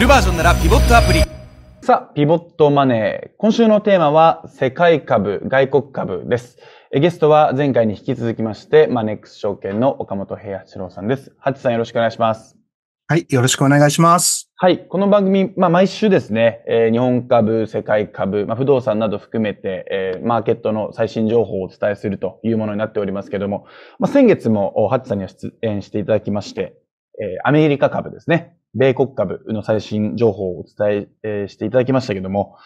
ルバージョンならピボットアプリさあ、ピボットマネー。今週のテーマは、世界株、外国株です。ゲストは前回に引き続きまして、マネックス証券の岡本平八郎さんです。八さんよろしくお願いします。はい、よろしくお願いします。はい、この番組、まあ、毎週ですね、えー、日本株、世界株、まあ、不動産など含めて、えー、マーケットの最新情報をお伝えするというものになっておりますけども、まあ、先月も、ハチさんには出演していただきまして、えー、アメリカ株ですね。米国株の最新情報をお伝えしていただきましたけども、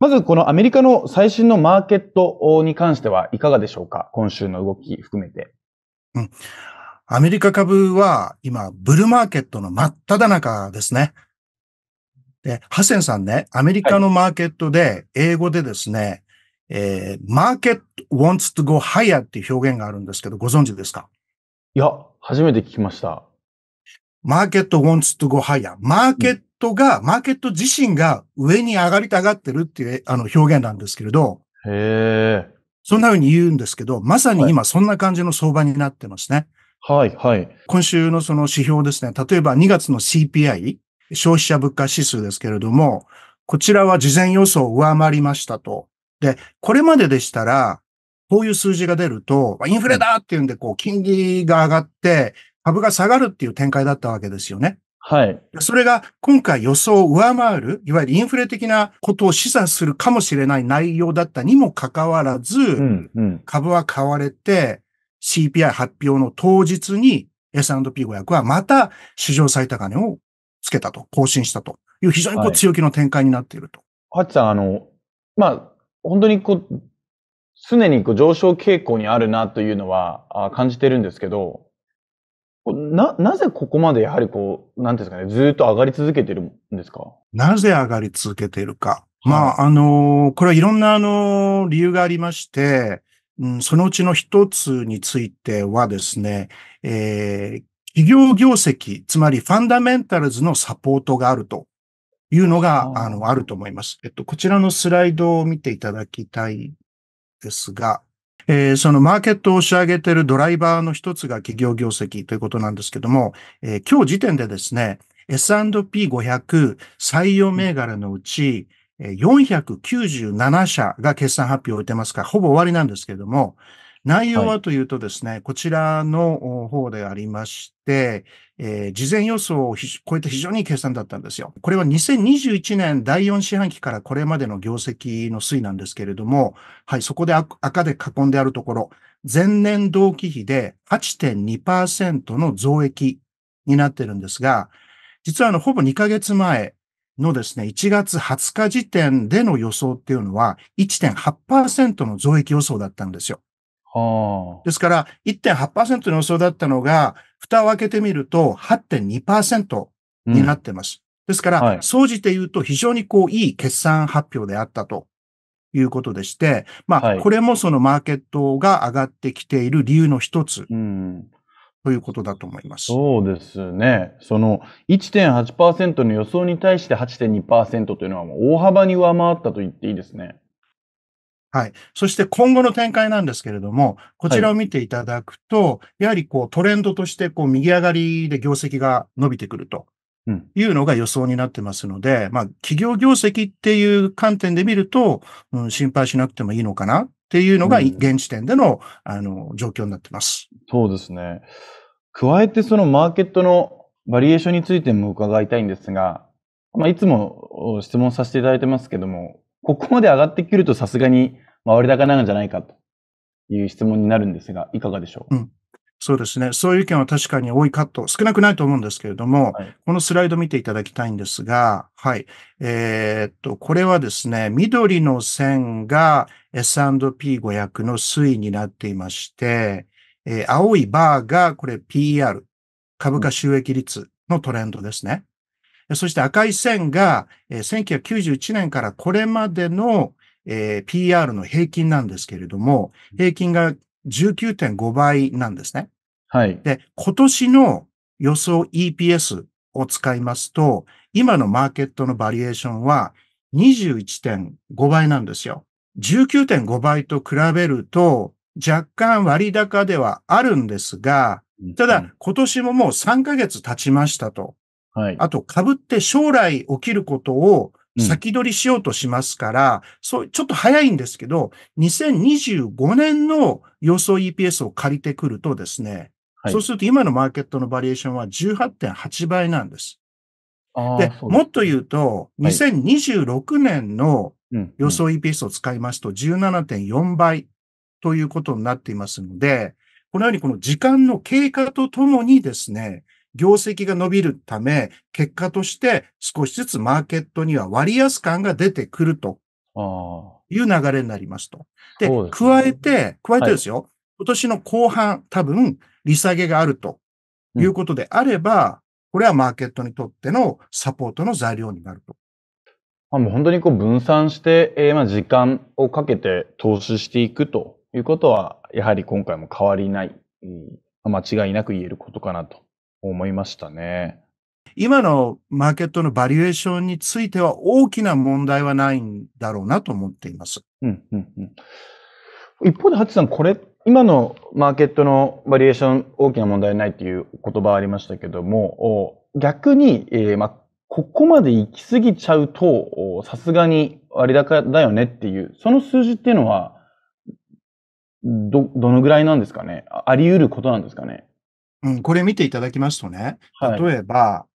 まずこのアメリカの最新のマーケットに関してはいかがでしょうか今週の動き含めて。うん。アメリカ株は今、ブルマーケットの真っ只中ですね。で、ハセンさんね、アメリカのマーケットで、英語でですね、はい、えー、マーケット wants to go higher っていう表現があるんですけど、ご存知ですかいや、初めて聞きました。マーケット wants to go higher。マーケットが、うん、マーケット自身が上に上がりたがってるっていうあの表現なんですけれど。へえ。そんな風に言うんですけど、まさに今そんな感じの相場になってますね。はい、はい。今週のその指標ですね。例えば2月の CPI、消費者物価指数ですけれども、こちらは事前予想を上回りましたと。で、これまででしたら、こういう数字が出ると、インフレだっていうんで、こう、金利が上がって、株が下がるっていう展開だったわけですよね。はい。それが今回予想を上回る、いわゆるインフレ的なことを示唆するかもしれない内容だったにもかかわらず、うんうん、株は買われて、CPI 発表の当日に S&P500 はまた史上最高値をつけたと、更新したという非常にこう強気の展開になっていると。はい、ちさん、あの、まあ、本当にこう、常にこう上昇傾向にあるなというのはあ感じてるんですけど、な、なぜここまでやはりこう、なんですかね、ずっと上がり続けてるんですかなぜ上がり続けているか。はい、まあ、あのー、これはいろんな、あのー、理由がありまして、うん、そのうちの一つについてはですね、えー、企業業績、つまりファンダメンタルズのサポートがあるというのが、あの、あると思います。えっと、こちらのスライドを見ていただきたいですが、えー、そのマーケットを押し上げているドライバーの一つが企業業績ということなんですけども、えー、今日時点でですね、S&P500 採用銘柄のうち、497社が決算発表を終えてますから、ほぼ終わりなんですけれども、内容はというとですね、はい、こちらの方でありまして、えー、事前予想を超えて非常にいい計算だったんですよ。これは2021年第4四半期からこれまでの業績の推移なんですけれども、はい、そこで赤で囲んであるところ、前年同期比で8.2%の増益になってるんですが、実はあの、ほぼ2ヶ月前のですね、1月20日時点での予想っていうのは1.8%の増益予想だったんですよ。ですから、1.8%の予想だったのが、蓋を開けてみると8.2%になってます。うん、ですから、総、じ、て言うと非常にこう、いい決算発表であったということでして、まあ、これもそのマーケットが上がってきている理由の一つ。うんということだと思います。そうですね。その1.8%の予想に対して8.2%というのはもう大幅に上回ったと言っていいですね。はい。そして今後の展開なんですけれども、こちらを見ていただくと、はい、やはりこうトレンドとしてこう右上がりで業績が伸びてくるというのが予想になってますので、まあ企業業績っていう観点で見ると、うん、心配しなくてもいいのかなっていうのが現時点での、うん、あの状況になってます。そうですね。加えてそのマーケットのバリエーションについても伺いたいんですが、まあ、いつも質問させていただいてますけども、ここまで上がってくるとさすがにまあ、割高なんじゃないかという質問になるんですが、いかがでしょう、うんそうですね。そういう意見は確かに多いカット、少なくないと思うんですけれども、はい、このスライド見ていただきたいんですが、はい。えー、っと、これはですね、緑の線が S&P500 の推移になっていまして、えー、青いバーがこれ PR、株価収益率のトレンドですね。そして赤い線が、1991年からこれまでの、えー、PR の平均なんですけれども、平均が19.5倍なんですね。はい。で、今年の予想 EPS を使いますと、今のマーケットのバリエーションは21.5倍なんですよ。19.5倍と比べると、若干割高ではあるんですが、ただ今年ももう3ヶ月経ちましたと。はい。あと、被って将来起きることを先取りしようとしますから、うん、そう、ちょっと早いんですけど、2025年の予想 EPS を借りてくるとですね、はい、そうすると今のマーケットのバリエーションは18.8倍なんです。で、もっと言うと、2026年の予想 EPS を使いますと17.4倍ということになっていますので、このようにこの時間の経過とともにですね、業績が伸びるため、結果として少しずつマーケットには割安感が出てくるという流れになりますと。で、でね、加えて、加えてですよ、はい、今年の後半、多分、利下げがあるということであれば、うん、これはマーケットにとってのサポートの材料になると。まあ、もう本当にこう分散して、えー、まあ時間をかけて投資していくということは、やはり今回も変わりない、間違いなく言えることかなと思いましたね。今のマーケットのバリエーションについては大きな問題はないんだろうなと思っています。うんうんうん、一方で、ハチさん、これ、今のマーケットのバリエーション大きな問題ないっていう言葉ありましたけども、逆に、えーま、ここまで行き過ぎちゃうと、さすがに割高だよねっていう、その数字っていうのは、ど、どのぐらいなんですかねあり得ることなんですかねうん、これ見ていただきますとね、例えば、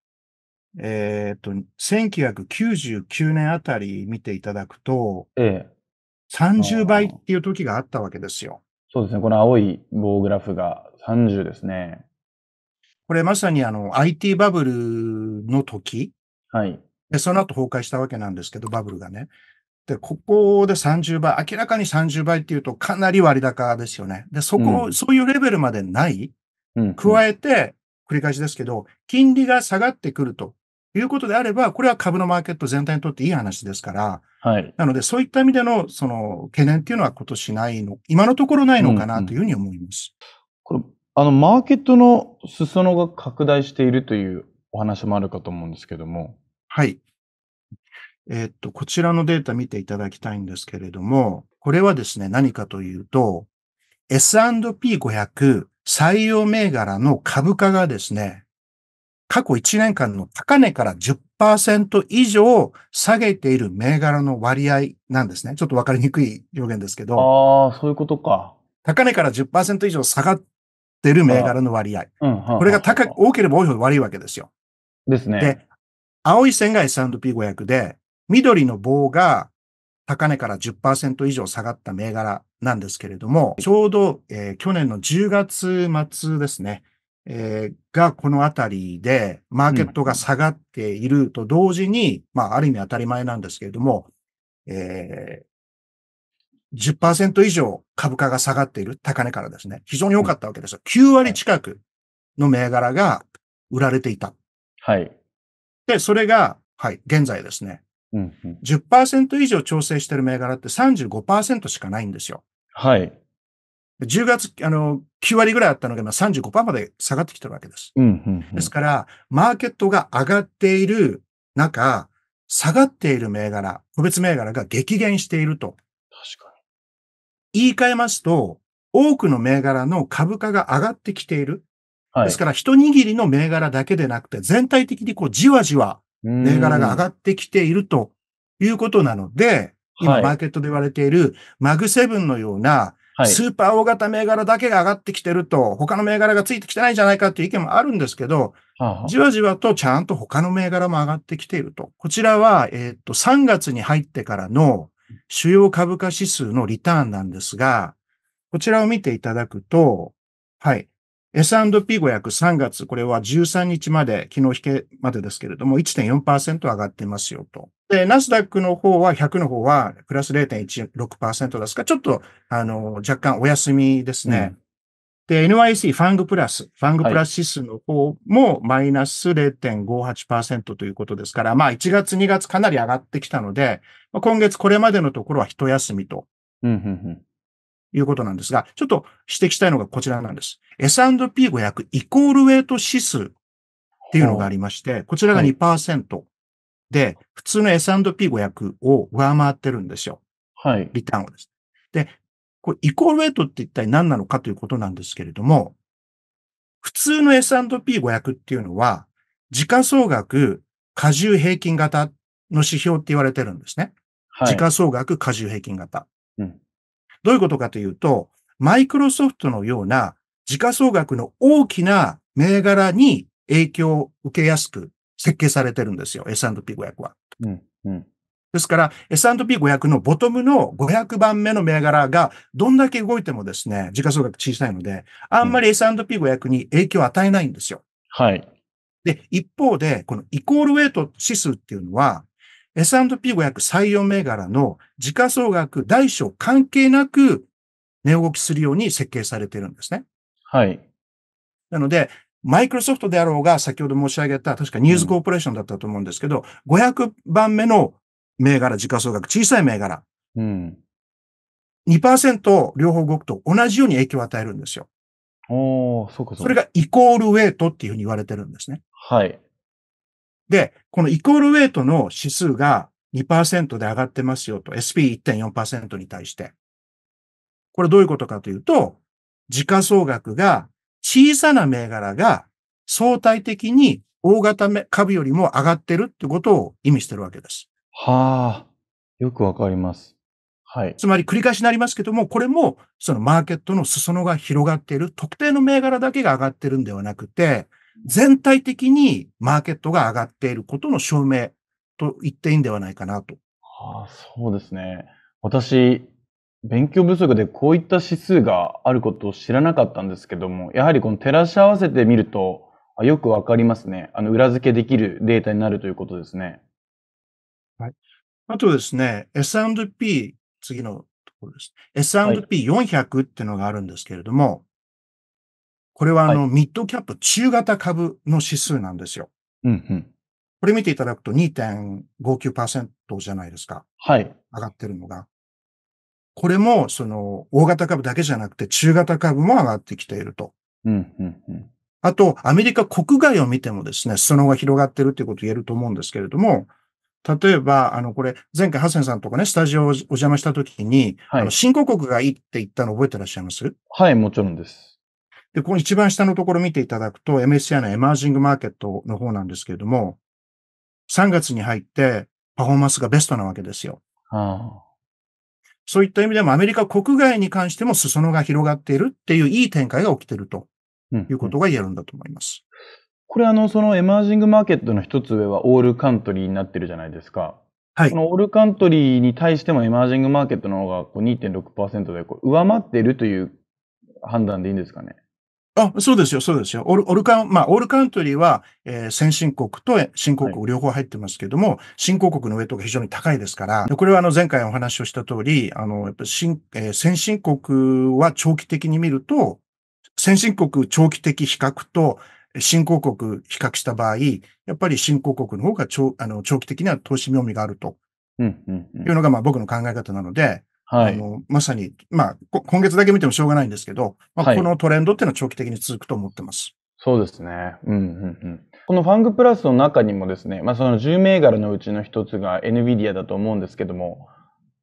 えっ、と、1999年あたり見ていただくと、ええ、30倍っていう時があったわけですよ。そうですね。この青い棒グラフが30ですね。これまさにあの IT バブルの時。はい。で、その後崩壊したわけなんですけど、バブルがね。で、ここで30倍、明らかに30倍っていうとかなり割高ですよね。で、そこ、うん、そういうレベルまでない加えて、繰り返しですけど、金利が下がってくるということであれば、これは株のマーケット全体にとっていい話ですから、はい、なので、そういった意味での、その、懸念っていうのは今年ないの、今のところないのかなというふうに思います。うんうん、これ、あの、マーケットの裾野が拡大しているというお話もあるかと思うんですけども。はい。えー、っと、こちらのデータ見ていただきたいんですけれども、これはですね、何かというと、S&P500 採用銘柄の株価がですね、過去1年間の高値から10%以上下げている銘柄の割合なんですね。ちょっとわかりにくい表現ですけど。ああ、そういうことか。高値から10%以上下がってる銘柄の割合。うん、これが高、多ければ多いほど悪いわけですよ。ですね。で、青い線が S&P500 で、緑の棒が高値から10%以上下がった銘柄なんですけれども、ちょうど、えー、去年の10月末ですね、えー、がこのあたりでマーケットが下がっていると同時に、うん、まあある意味当たり前なんですけれども、えー、10%以上株価が下がっている高値からですね、非常に良かったわけですよ。9割近くの銘柄が売られていた。はい。で、それが、はい、現在ですね、うん、10%以上調整してる銘柄って35%しかないんですよ。はい。10月、あの、9割ぐらいあったのが今35%まで下がってきてるわけです。うんうんうん、ですから、マーケットが上がっている中、下がっている銘柄、個別銘柄が激減していると。確かに。言い換えますと、多くの銘柄の株価が上がってきている。はい、ですから、一握りの銘柄だけでなくて、全体的にこう、じわじわ、銘柄が上がってきているということなので、今マーケットで言われているマグセブンのような、スーパー大型銘柄だけが上がってきてると、他の銘柄がついてきてないんじゃないかっていう意見もあるんですけど、じわじわとちゃんと他の銘柄も上がってきていると。こちらは、えっと、3月に入ってからの主要株価指数のリターンなんですが、こちらを見ていただくと、はい。S&P500 3月、これは13日まで、昨日引けまでですけれども、1.4%上がってますよと。で、ナスダックの方は、100の方は、プラス0.16%ですか、ちょっと、あの、若干お休みですね。うんで、NYC、ファングプラス、ファングプラス指数の方もマイナス0.58%ということですから、はい、まあ1月、2月かなり上がってきたので、今月これまでのところは一休みと。いうことなんですが、ちょっと指摘したいのがこちらなんです。S&P500 イコールウェイト指数っていうのがありまして、こちらが2%。はい、で、普通の S&P500 を上回ってるんですよ。はい。リターンをです。で、これ、イコールウェイトって一体何なのかということなんですけれども、普通の S&P500 っていうのは、時価総額、過重平均型の指標って言われてるんですね。はい、時価総額、過重平均型、うん。どういうことかというと、マイクロソフトのような時価総額の大きな銘柄に影響を受けやすく設計されてるんですよ、S&P500 は。うんうん、ですから、S&P500 のボトムの500番目の銘柄が、どんだけ動いてもですね、時価総額小さいので、あんまり S&P500 に影響を与えないんですよ。うん、はい。で、一方で、このイコールウェイト指数っていうのは、S&P500 採用銘柄の時価総額、大小関係なく値動きするように設計されてるんですね。はい。なので、マイクロソフトであろうが、先ほど申し上げた、確かニュースコーポレーションだったと思うんですけど、うん、500番目の銘柄、時価総額、小さい銘柄。うん。2%両方動くと同じように影響を与えるんですよ。おそうかそうそれがイコールウェイトっていうふうに言われてるんですね。はい。で、このイコールウェイトの指数が2%で上がってますよと、SP1.4% に対して。これどういうことかというと、時価総額が小さな銘柄が相対的に大型株よりも上がってるってことを意味してるわけです。はあ、よくわかります。はい。つまり繰り返しになりますけども、これもそのマーケットの裾野が広がっている、特定の銘柄だけが上がってるんではなくて、全体的にマーケットが上がっていることの証明と言っていいんではないかなと。はあ、そうですね。私、勉強不足でこういった指数があることを知らなかったんですけども、やはりこの照らし合わせてみると、あよくわかりますね。あの、裏付けできるデータになるということですね。はい。あとですね、S&P、次のところです。S&P400 っていうのがあるんですけれども、はい、これはあの、はい、ミッドキャップ中型株の指数なんですよ。うんうん。これ見ていただくと2.59%じゃないですか。はい。上がってるのが。これも、その、大型株だけじゃなくて、中型株も上がってきていると。うんうんうん、あと、アメリカ国外を見てもですね、裾野が広がってるっていうこと言えると思うんですけれども、例えば、あの、これ、前回、ハセンさんとかね、スタジオをお邪魔したときに、はい、あの新興国がいいって言ったの覚えてらっしゃいますはい、もちろんです。で、この一番下のところ見ていただくと、MSCI のエマージングマーケットの方なんですけれども、3月に入ってパフォーマンスがベストなわけですよ。ああそういった意味でもアメリカ国外に関しても裾野が広がっているっていういい展開が起きているということが言えるんだと思います。うんうん、これあの、そのエマージングマーケットの一つ上はオールカントリーになってるじゃないですか。はい。このオールカントリーに対してもエマージングマーケットの方が2.6%で上回っているという判断でいいんですかね。あ、そうですよ、そうですよ。オルカン、まあ、オールカントリーは、えー、先進国と新興国両方入ってますけども、はい、新興国のウェイトが非常に高いですから、これはあの前回お話をした通り、あの、やっぱ新、えー、先進国は長期的に見ると、先進国長期的比較と新興国比較した場合、やっぱり新興国の方が長あの長期的には投資妙味があると。いうのがまあ僕の考え方なので、はい、あのまさに、まあ、今月だけ見てもしょうがないんですけど、まあ、このトレンドっていうのは長期的に続くと思ってます。そうですね。うんうんうん。このファングプラスの中にもですね、まあ、その10銘柄のうちの一つが NVIDIA だと思うんですけども、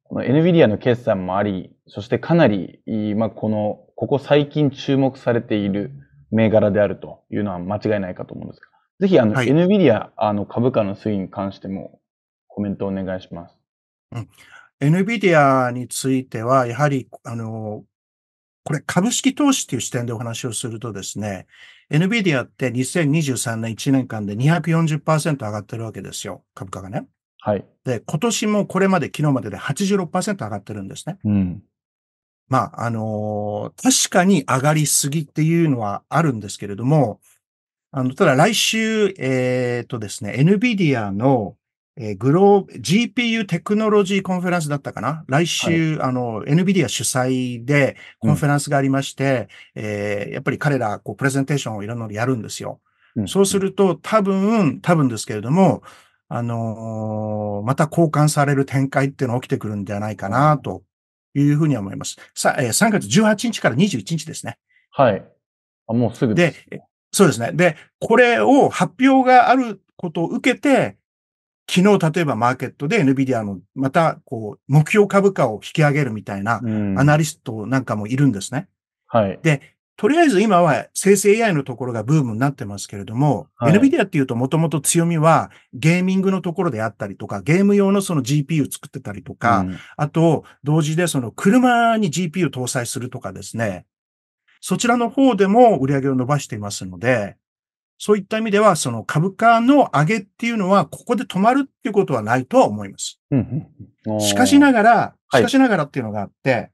この NVIDIA の決算もあり、そしてかなり、まあ、この、ここ最近注目されている銘柄であるというのは間違いないかと思うんですが、ぜひ、あの、はい、NVIDIA あの株価の推移に関してもコメントをお願いします。うん NVIDIA については、やはり、あの、これ株式投資という視点でお話をするとですね、NVIDIA って2023年1年間で240%上がってるわけですよ、株価がね。はい。で、今年もこれまで昨日までで86%上がってるんですね。うん。まあ、あのー、確かに上がりすぎっていうのはあるんですけれども、あの、ただ来週、えっ、ー、とですね、NVIDIA のえー、グロー、GPU テクノロジーコンフェランスだったかな来週、はい、あの、NVIDIA 主催でコンフェランスがありまして、うん、えー、やっぱり彼ら、こう、プレゼンテーションをいろんなのやるんですよ。うん、そうすると、多分、多分ですけれども、あのー、また交換される展開っていうのが起きてくるんじゃないかな、というふうには思います。さ、えー、3月18日から21日ですね。はい。あもうすぐです。で、そうですね。で、これを発表があることを受けて、昨日例えばマーケットで NVIDIA のまたこう目標株価を引き上げるみたいなアナリストなんかもいるんですね。うん、はい。で、とりあえず今は生成 AI のところがブームになってますけれども、はい、NVIDIA っていうともともと強みはゲーミングのところであったりとか、ゲーム用のその GPU 作ってたりとか、うん、あと同時でその車に GPU 搭載するとかですね、そちらの方でも売り上げを伸ばしていますので、そういった意味では、その株価の上げっていうのは、ここで止まるっていうことはないとは思います。しかしながら、しかしながらっていうのがあって、はい、こ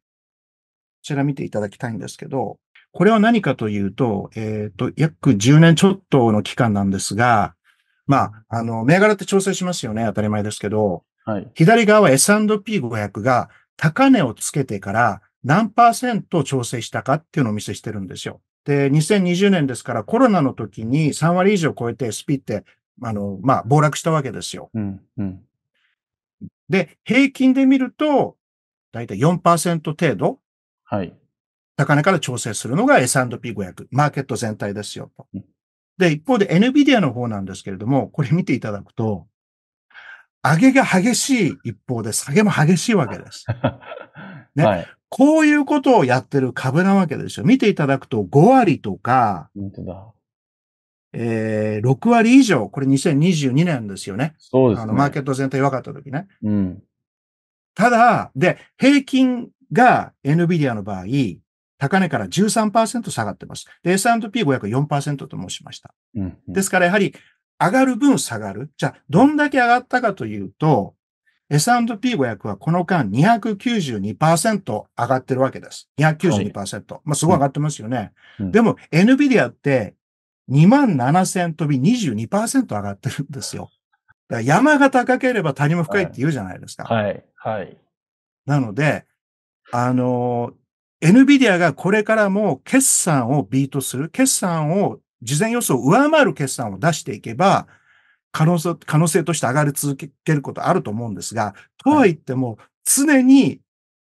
ちら見ていただきたいんですけど、これは何かというと、えっ、ー、と、約10年ちょっとの期間なんですが、まあ、あの、銘柄って調整しますよね。当たり前ですけど、はい、左側は S&P500 が高値をつけてから何パーセント調整したかっていうのをお見せしてるんですよ。で、2020年ですからコロナの時に3割以上超えて SP って、あの、まあ、暴落したわけですよ。うんうん、で、平均で見ると、だいたい4%程度。はい。高値から調整するのが S&P500、マーケット全体ですよと。で、一方で NVIDIA の方なんですけれども、これ見ていただくと、上げが激しい一方で下げも激しいわけです。ね、はい、こういうことをやってる株なわけですよ。見ていただくと5割とか、えー、6割以上、これ2022年ですよね。そうですね。あの、マーケット全体分かった時ね。うん。ただ、で、平均が NVIDIA の場合、高値から13%下がってます。S&P504% と申しました。うん、うん、ですから、やはり上がる分下がる。じゃあ、どんだけ上がったかというと、S&P500 はこの間292%上がってるわけです。292%。はい、まあ、すごい上がってますよね。うんうん、でも、NVIDIA って2万7000飛び22%上がってるんですよ。山が高ければ谷も深いって言うじゃないですか。はい。はい、なので、あの、NVIDIA がこれからも決算をビートする、決算を、事前予想を上回る決算を出していけば、可能性、可能性として上がり続けることあると思うんですが、とはいっても、常に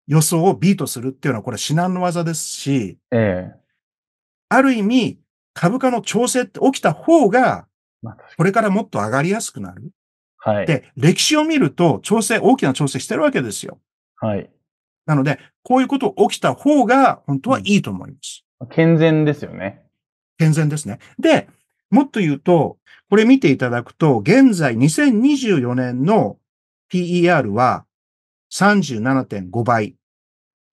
予想をビートするっていうのは、これ至難の技ですし、ええ、ある意味、株価の調整って起きた方が、これからもっと上がりやすくなる。はい。で、歴史を見ると、調整、大きな調整してるわけですよ。はい。なので、こういうこと起きた方が、本当はいいと思います。健全ですよね。健全ですね。で、もっと言うと、これ見ていただくと、現在2024年の PER は37.5倍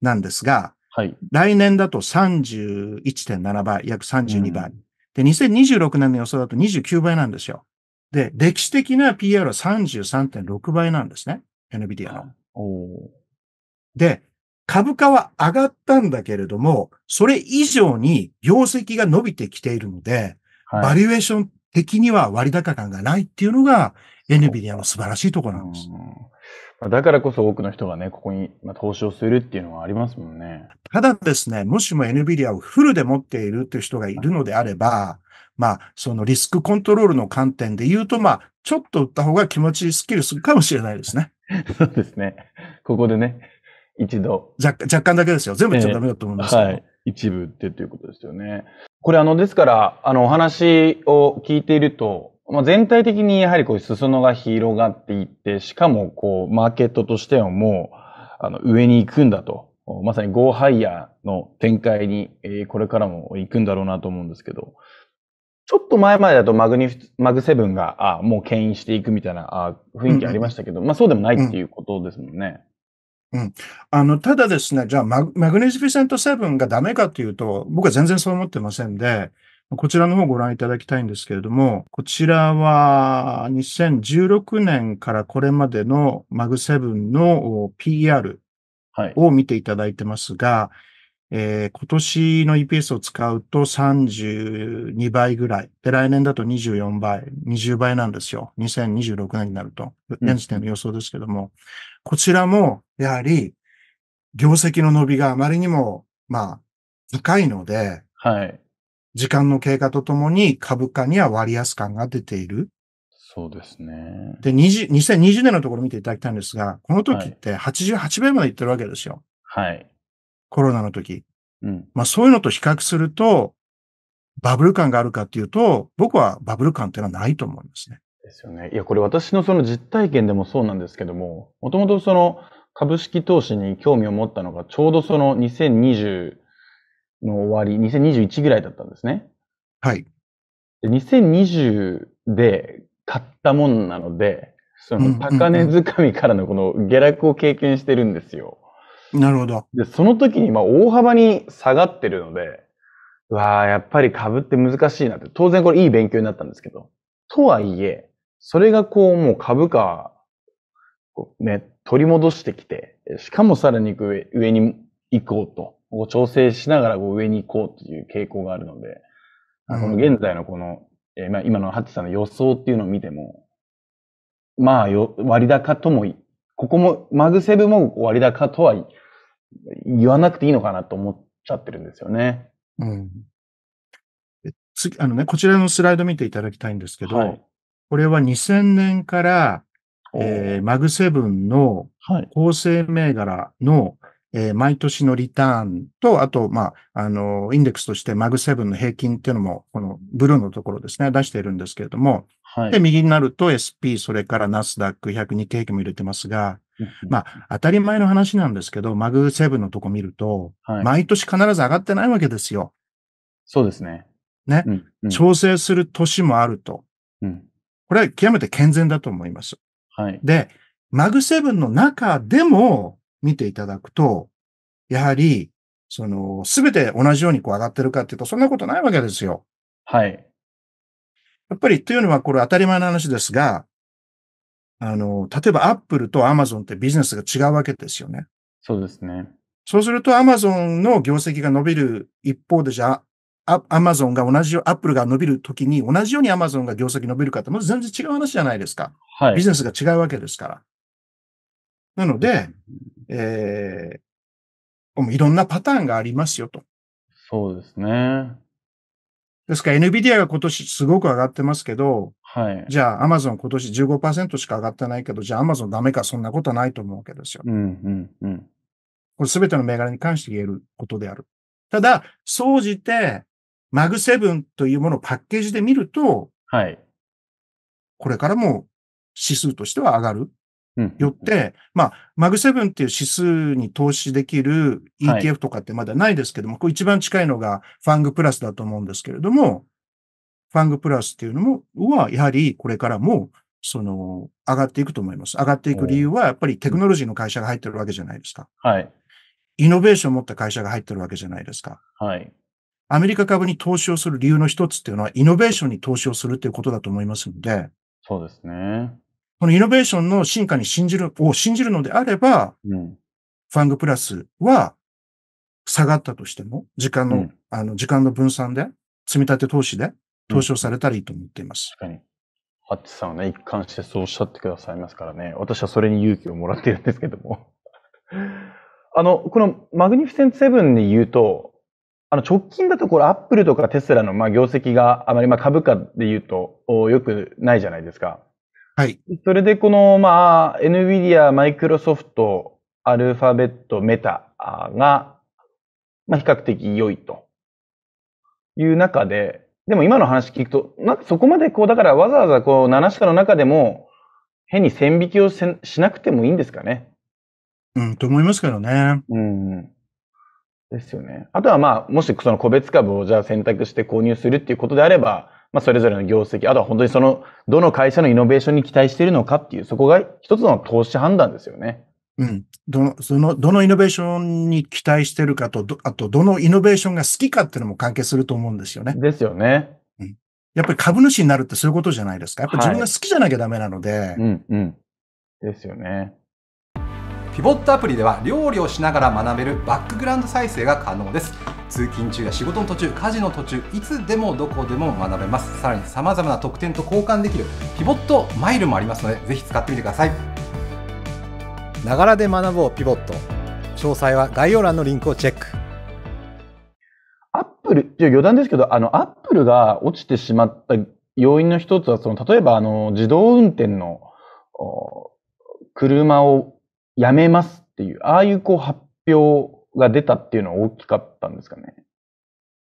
なんですが、はい、来年だと31.7倍、約32倍、うん。で、2026年の予想だと29倍なんですよ。で、歴史的な PR は33.6倍なんですね。NVIDIA の。で、株価は上がったんだけれども、それ以上に業績が伸びてきているので、バリュエーション的には割高感がないっていうのが、エヌビディアの素晴らしいところなんです。だからこそ多くの人がね、ここに投資をするっていうのはありますもんね。ただですね、もしも NVIDIA をフルで持っているっていう人がいるのであれば、まあ、そのリスクコントロールの観点で言うと、まあ、ちょっと打った方が気持ちスッキリするかもしれないですね。そうですね。ここでね、一度。若若干だけですよ。全部言っちゃダメだと思うんです、えー、はい。一部ってということですよね。これあの、ですから、あの、お話を聞いていると、まあ、全体的にやはりこう、裾野が広がっていって、しかもこう、マーケットとしてはもう、あの、上に行くんだと。まさにゴーハイヤーの展開に、えこれからも行くんだろうなと思うんですけど、ちょっと前までだとマグニマグセブンが、あもう牽引していくみたいなあ雰囲気ありましたけど、うん、まあそうでもないっていうことですもんね。うん、あのただですね、じゃあマグ、マグニフィセント7がダメかというと、僕は全然そう思ってませんで、こちらの方をご覧いただきたいんですけれども、こちらは2016年からこれまでのマグセブンの PR を見ていただいてますが、はいえー、今年の EPS を使うと32倍ぐらい。で、来年だと24倍、20倍なんですよ。2026年になると。現時点の予想ですけども。うん、こちらも、やはり、業績の伸びがあまりにも、まあ、高いので、はい。時間の経過とともに株価には割安感が出ている。そうですね。で、20 2020年のところ見ていただきたいんですが、この時って88倍までいってるわけですよ。はい。コロナの時。うん、まあそういうのと比較すると、バブル感があるかっていうと、僕はバブル感っていうのはないと思いますね。ですよね。いや、これ私のその実体験でもそうなんですけども、もともとその株式投資に興味を持ったのが、ちょうどその2020の終わり、2021ぐらいだったんですね。はい。で2020で買ったもんなので、その高値掴みからのこの下落を経験してるんですよ。なるほど。で、その時にまあ大幅に下がってるので、うわあやっぱり株って難しいなって、当然これいい勉強になったんですけど、とはいえ、それがこうもう株価、ね、取り戻してきて、しかもさらに上上に行こうと、こう調整しながらこう上に行こうという傾向があるので、うん、この現在のこの、えまあ、今のハッチさんの予想っていうのを見ても、まあよ割高とも、ここも、マグセブも割高とは言わなくていいのかなと思っちゃってるんですよね。うん。次、あのね、こちらのスライド見ていただきたいんですけど、はい、これは2000年から、えー、マグセブンの構成銘柄の、はい、えー、毎年のリターンと、あと、まあ、あの、インデックスとしてマグセブンの平均っていうのも、このブルーのところですね、出しているんですけれども、はい、で、右になると SP、それからナスダック102景気も入れてますが、まあ、当たり前の話なんですけど、マグセブンのとこ見ると、はい、毎年必ず上がってないわけですよ。そうですね。ね。うんうん、調整する年もあると。うん、これは極めて健全だと思います。はい。で、マグセブンの中でも見ていただくと、やはり、その、すべて同じようにこう上がってるかっていうと、そんなことないわけですよ。はい。やっぱり、というのはこれ当たり前の話ですが、あの、例えばアップルとアマゾンってビジネスが違うわけですよね。そうですね。そうするとアマゾンの業績が伸びる一方で、じゃあ、アマゾンが同じよう、アップルが伸びるときに同じようにアマゾンが業績伸びるかって、まず全然違う話じゃないですか。はい。ビジネスが違うわけですから。なので、えー、いろんなパターンがありますよと。そうですね。ですから NVIDIA が今年すごく上がってますけど、はい、じゃあ、アマゾン今年15%しか上がってないけど、じゃあアマゾンダメか、そんなことはないと思うわけですよ。うんうんうん、これすべての銘柄に関して言えることである。ただ、総じて、マグセブンというものをパッケージで見ると、はい、これからも指数としては上がる。うん、よって、まあ、マグセブンっていう指数に投資できる ETF とかってまだないですけども、はい、これ一番近いのがファングプラスだと思うんですけれども、ファングプラスっていうのも、は、やはりこれからも、その、上がっていくと思います。上がっていく理由は、やっぱりテクノロジーの会社が入ってるわけじゃないですか。はい。イノベーションを持った会社が入ってるわけじゃないですか。はい。アメリカ株に投資をする理由の一つっていうのは、イノベーションに投資をするっていうことだと思いますので。そうですね。このイノベーションの進化に信じる、を信じるのであれば、うん、ファングプラスは下がったとしても、時間の、うん、あの、時間の分散で、積み立て投資で、投資をされたらいいと思っています。うん、確かに。ハッチさんはね、一貫してそうおっしゃってくださいますからね、私はそれに勇気をもらっているんですけども。あの、このマグニフィセントセブンで言うと、あの、直近だとこれアップルとかテスラのまあ業績があまりまあ株価で言うと良くないじゃないですか。はい。それでこのまあ NVIDIA、マイクロソフト、アルファベット、メタがまあ比較的良いという中で、でも今の話聞くと、なんかそこまでこう、だからわざわざこう、七下の中でも、変に線引きをせしなくてもいいんですかね。うん、と思いますけどね。うん。ですよね。あとはまあ、もしその個別株をじゃあ選択して購入するっていうことであれば、まあ、それぞれの業績、あとは本当にその、どの会社のイノベーションに期待しているのかっていう、そこが一つの投資判断ですよね。うん。どの、その、どのイノベーションに期待してるかと、あと、どのイノベーションが好きかっていうのも関係すると思うんですよね。ですよね。うん。やっぱり株主になるってそういうことじゃないですか。やっぱり自分が好きじゃなきゃダメなので。はい、うんうん。ですよね。ピボットアプリでは料理をしながら学べるバックグラウンド再生が可能です通勤中や仕事の途中家事の途中いつでもどこでも学べますさらに様々な特典と交換できるピボットマイルもありますのでぜひ使ってみてくださいながらで学ぼうピボット。詳細は概要欄のリンクをチェック。アップル、余談ですけど、あの、アップルが落ちてしまった要因の一つは、その、例えば、あの、自動運転の、車をやめますっていう、ああいうこう発表が出たっていうのは大きかったんですかね。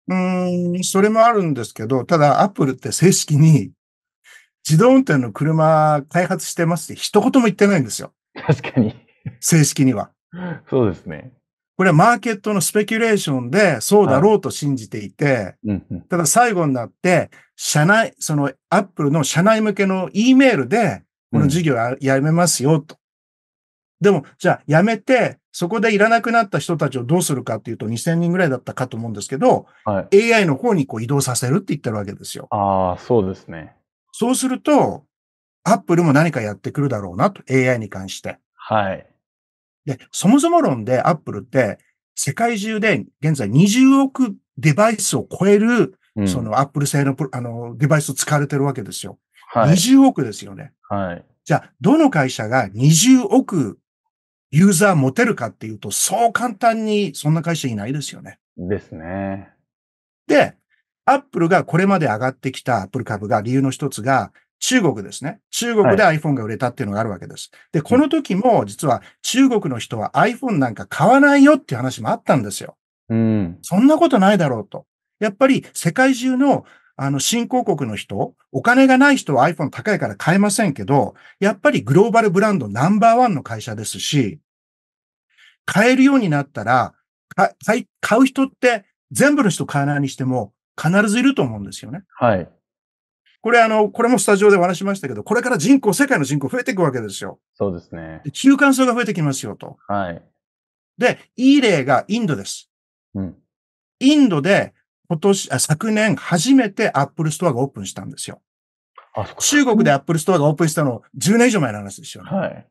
うん、それもあるんですけど、ただ、アップルって正式に、自動運転の車開発してますって一言も言ってないんですよ。確かに。正式には。そうですね。これはマーケットのスペキュレーションでそうだろうと信じていて、ただ最後になって、社内、そのアップルの社内向けの E メールで、この事業やめますよと。でも、じゃあやめて、そこでいらなくなった人たちをどうするかっていうと2000人ぐらいだったかと思うんですけど、はい、AI の方にこう移動させるって言ってるわけですよ。ああ、そうですね。そうすると、アップルも何かやってくるだろうなと、AI に関して。はい。で、そもそも論でアップルって、世界中で現在20億デバイスを超える、うん、そのアップル製のあのデバイスを使われてるわけですよ。はい、20億ですよね。はい。じゃあ、どの会社が20億ユーザー持てるかっていうと、そう簡単にそんな会社いないですよね。ですね。で、アップルがこれまで上がってきたアップル株が理由の一つが、中国ですね。中国で iPhone が売れたっていうのがあるわけです。で、この時も実は中国の人は iPhone なんか買わないよっていう話もあったんですよ。うん。そんなことないだろうと。やっぱり世界中のあの新興国の人、お金がない人は iPhone 高いから買えませんけど、やっぱりグローバルブランドナンバーワンの会社ですし、買えるようになったら、買う人って全部の人買わないにしても必ずいると思うんですよね。はい。これあの、これもスタジオでお話しましたけど、これから人口、世界の人口増えていくわけですよ。そうですね。中間層が増えてきますよと。はい。で、いい例がインドです。うん。インドで今年、あ昨年初めてアップルストアがオープンしたんですよ。あそ中国でアップルストアがオープンしたの10年以上前の話ですよね。はい。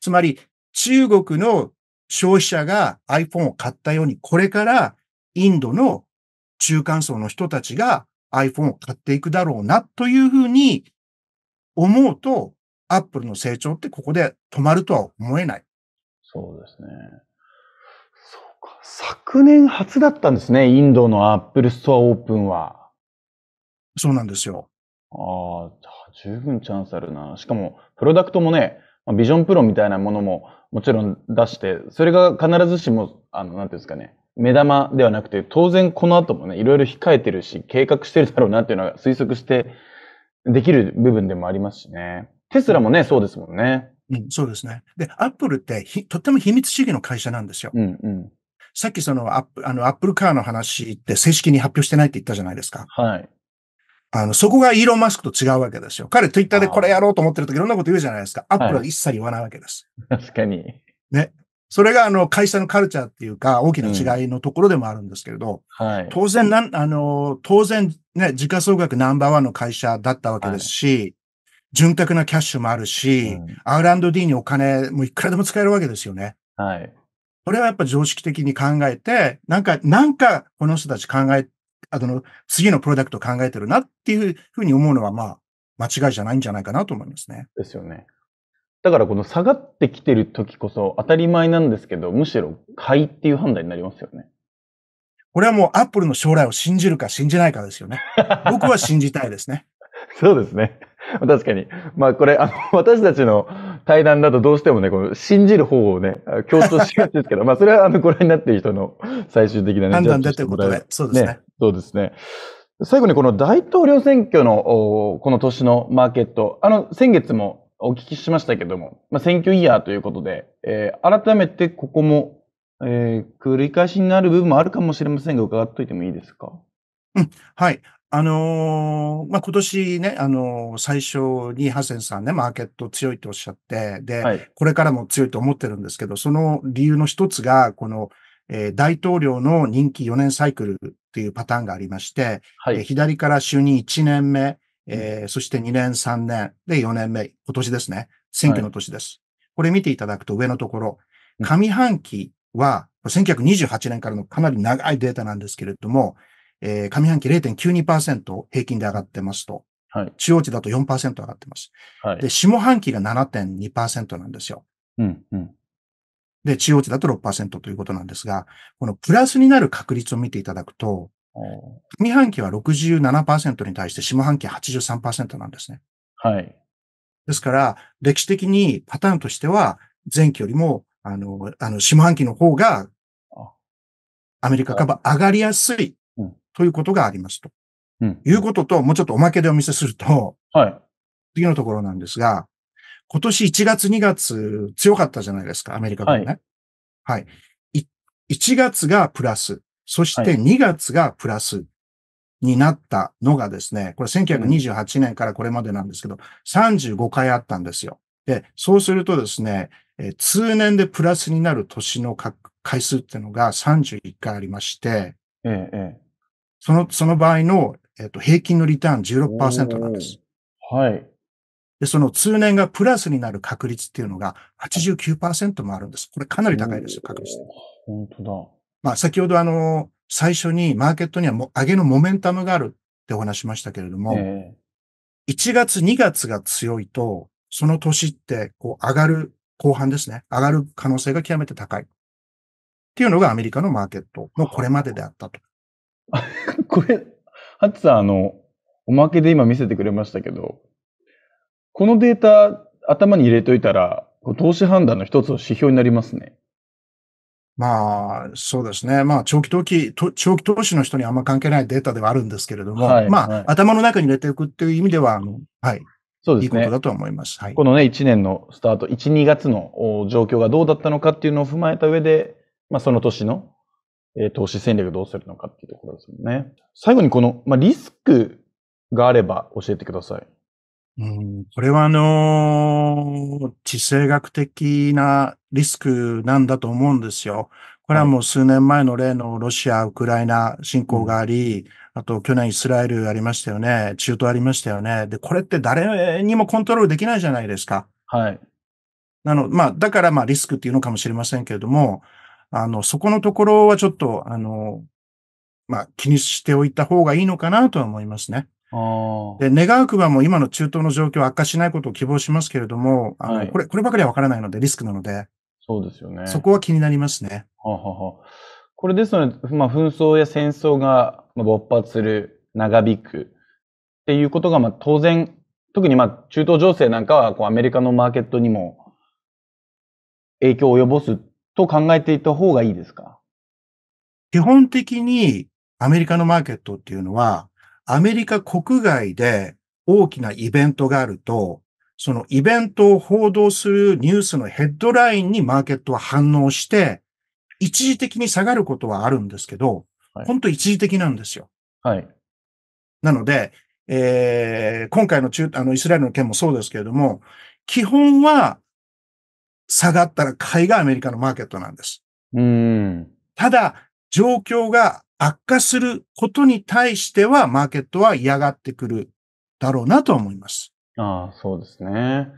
つまり、中国の消費者が iPhone を買ったように、これからインドの中間層の人たちが iPhone を買っていくだろうなというふうに思うと、アップルの成長ってここで止まるとは思えない。そうですね。そうか。昨年初だったんですね。インドのアップルストアオープンは。そうなんですよ。ああ、十分チャンスあるな。しかも、プロダクトもね、ビジョンプロみたいなものももちろん出して、それが必ずしも、あの、なんていうんですかね、目玉ではなくて、当然この後もね、いろいろ控えてるし、計画してるだろうなっていうのは推測してできる部分でもありますしね。テスラもね、そうですもんね。うん、そうですね。で、アップルってとっても秘密主義の会社なんですよ。うんうん、さっきそのアップ、あの、アップルカーの話って正式に発表してないって言ったじゃないですか。はい。あの、そこがイーロン・マスクと違うわけですよ。彼、ツイッターでこれやろうと思ってるといろんなこと言うじゃないですか。アップルは一切言わないわけです。はい、確かに。ね。それがあの会社のカルチャーっていうか、大きな違いのところでもあるんですけれど、うんはい、当然なん、あの、当然ね、時価総額ナンバーワンの会社だったわけですし、はい、潤沢なキャッシュもあるし、うん、R&D にお金もいくらでも使えるわけですよね。はい。これはやっぱ常識的に考えて、なんか、なんかこの人たち考え、あの、次のプロダクト考えてるなっていうふうに思うのは、まあ、間違いじゃないんじゃないかなと思いますね。ですよね。だからこの下がってきてる時こそ当たり前なんですけど、むしろ買いっていう判断になりますよね。これはもうアップルの将来を信じるか信じないかですよね。僕は信じたいですね。そうですね。確かに。まあこれ、あの、私たちの対談だとどうしてもね、この信じる方をね、共通しがちですけど、まあそれはあの、ご覧になっている人の最終的な、ね、判断だということで、そうですね、ね、そうですね。最後にこの大統領選挙の、この年のマーケット、あの、先月もお聞きしましたけども、まあ、選挙イヤーということで、えー、改めてここも、えー、繰り返しになる部分もあるかもしれませんが、伺っておいてもいいですか。うん、はい。あのー、まあ、今年ね、あのー、最初にハセンさんね、マーケット強いとおっしゃって、で、はい、これからも強いと思ってるんですけど、その理由の一つが、この、えー、大統領の任期4年サイクルっていうパターンがありまして、はい、え左から就任1年目、えー、そして2年、3年、で4年目、今年ですね。選挙の年です。はい、これ見ていただくと上のところ、上半期は、1928年からのかなり長いデータなんですけれども、えー、上半期0.92%平均で上がってますと。はい、中央値だと4%上がってます。はい、で、下半期が7.2%なんですよ。うんうん、で、中央値だと6%ということなんですが、このプラスになる確率を見ていただくと、上半期は67%に対して下半期83%なんですね。はい。ですから、歴史的にパターンとしては、前期よりも、あの、あの、下半期の方が、アメリカ株上がりやすいということがありますと。うん、いうことと、もうちょっとおまけでお見せすると、はい。次のところなんですが、今年1月2月強かったじゃないですか、アメリカ株ね。はい、はい。1月がプラス、そして2月がプラスになったのがですね、これ1928年からこれまでなんですけど、35回あったんですよ。で、そうするとですね、通年でプラスになる年の回数っていうのが31回ありまして、ええ、その、その場合の、えっ、と、平均のリターン16%なんです。はい。で、その通年がプラスになる確率っていうのが89%もあるんです。これかなり高いですよ、確率。本当だ。まあ、先ほどあの、最初にマーケットにはも上げのモメンタムがあるってお話しましたけれども、えー、1月、2月が強いと、その年って、こう、上がる、後半ですね、上がる可能性が極めて高い。っていうのがアメリカのマーケットのこれまでであったと。これ、ハチさん、あの、おまけで今見せてくれましたけど、このデータ頭に入れといたら、投資判断の一つの指標になりますね。まあ、そうですね。まあ、長期投機、長期投資の人にあんま関係ないデータではあるんですけれども、はい、まあ、はい、頭の中に入れていくっていう意味では、あの、はい。そうですね。いいことだと思います。はい。このね、1年のスタート、1、2月の状況がどうだったのかっていうのを踏まえた上で、まあ、その年の、えー、投資戦略どうするのかっていうところですよね。最後にこの、まあ、リスクがあれば教えてください。うん、これはあの地政学的なリスクなんだと思うんですよ。これはもう数年前の例のロシア、ウクライナ侵攻があり、あと去年イスラエルありましたよね。中東ありましたよね。で、これって誰にもコントロールできないじゃないですか。はい。なの、まあ、だからまあリスクっていうのかもしれませんけれども、あの、そこのところはちょっと、あの、まあ気にしておいた方がいいのかなとは思いますね。で、願うくばも今の中東の状況悪化しないことを希望しますけれども、はい、これ、こればかりはわからないので、リスクなので。そうですよね。そこは気になりますね。はははこれですので、まあ、紛争や戦争が勃発する、長引くっていうことが、まあ、当然、特にまあ、中東情勢なんかは、こう、アメリカのマーケットにも影響を及ぼすと考えていた方がいいですか基本的に、アメリカのマーケットっていうのは、アメリカ国外で大きなイベントがあると、そのイベントを報道するニュースのヘッドラインにマーケットは反応して、一時的に下がることはあるんですけど、はい、本当一時的なんですよ。はい。なので、えー、今回の中、あの、イスラエルの件もそうですけれども、基本は下がったら買いがアメリカのマーケットなんです。うん。ただ、状況が悪化することに対しては、マーケットは嫌がってくるだろうなと思います。ああ、そうですね。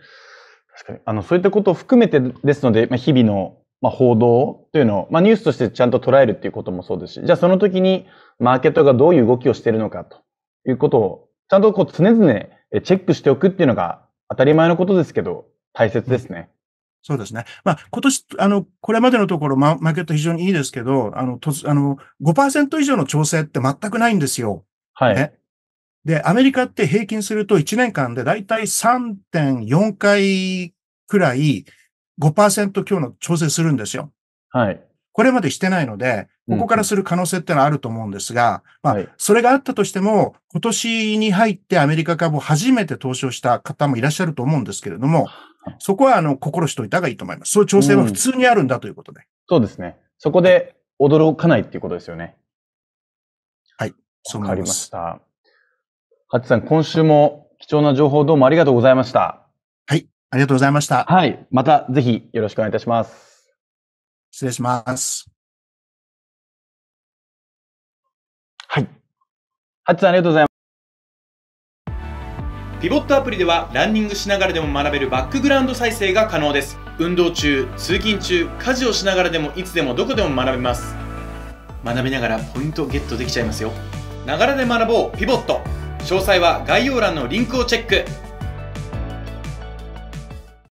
確かに。あの、そういったことを含めてですので、まあ、日々の、まあ、報道というのを、まあ、ニュースとしてちゃんと捉えるっていうこともそうですし、じゃあその時にマーケットがどういう動きをしているのかということを、ちゃんとこう常々チェックしておくっていうのが当たり前のことですけど、大切ですね。うんそうですね。まあ、今年、あの、これまでのところ、ま、マーケット非常にいいですけど、あの、とあの、5%以上の調整って全くないんですよ。はい。ね、で、アメリカって平均すると1年間でだいたい3.4回くらい5%強の調整するんですよ。はい。これまでしてないので、ここからする可能性ってのはあると思うんですが、うん、まあ、それがあったとしても、今年に入ってアメリカ株を初めて投資をした方もいらっしゃると思うんですけれども、そこは、あの、心しといた方がいいと思います。そういう調整は普通にあるんだということで。うん、そうですね。そこで驚かないっていうことですよね。はい。そうわかりました。ハチさん、今週も貴重な情報どうもありがとうございました。はい。ありがとうございました。はい。またぜひよろしくお願いいたします。失礼します。はい。ハチさん、ありがとうございましピボットアプリではランニングしながらでも学べるバックグラウンド再生が可能です運動中通勤中家事をしながらでもいつでもどこでも学べます学びながらポイントをゲットできちゃいますよながらで学ぼうピボット詳細は概要欄のリンクをチェック